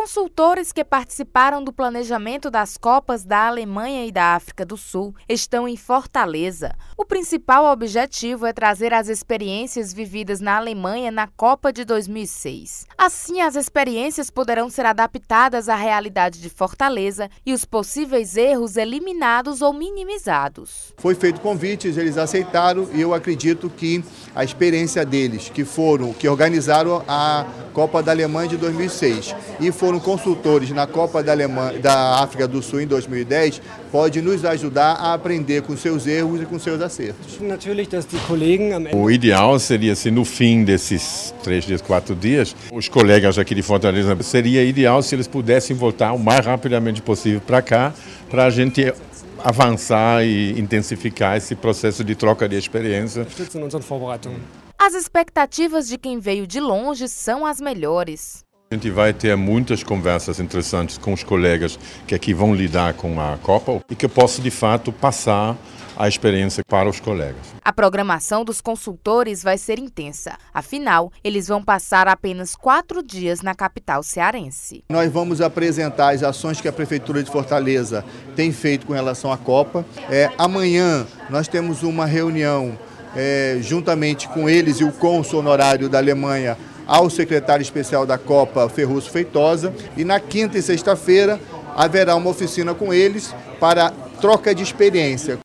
consultores que participaram do planejamento das Copas da Alemanha e da África do Sul estão em Fortaleza. O principal objetivo é trazer as experiências vividas na Alemanha na Copa de 2006. Assim, as experiências poderão ser adaptadas à realidade de Fortaleza e os possíveis erros eliminados ou minimizados. Foi feito convites, eles aceitaram e eu acredito que a experiência deles, que foram, que organizaram a Copa da Alemanha de 2006 e foram foram consultores na Copa da, Alemanha, da África do Sul em 2010 pode nos ajudar a aprender com seus erros e com seus acertos. O ideal seria se no fim desses três dias, quatro dias, os colegas aqui de Fortaleza seria ideal se eles pudessem voltar o mais rapidamente possível para cá, para a gente avançar e intensificar esse processo de troca de experiência. As expectativas de quem veio de longe são as melhores. A gente vai ter muitas conversas interessantes com os colegas que aqui vão lidar com a Copa e que eu posso, de fato, passar a experiência para os colegas. A programação dos consultores vai ser intensa. Afinal, eles vão passar apenas quatro dias na capital cearense. Nós vamos apresentar as ações que a Prefeitura de Fortaleza tem feito com relação à Copa. É, amanhã nós temos uma reunião é, juntamente com eles e o consul honorário da Alemanha ao secretário especial da Copa, Ferruso Feitosa, e na quinta e sexta-feira haverá uma oficina com eles para troca de experiência.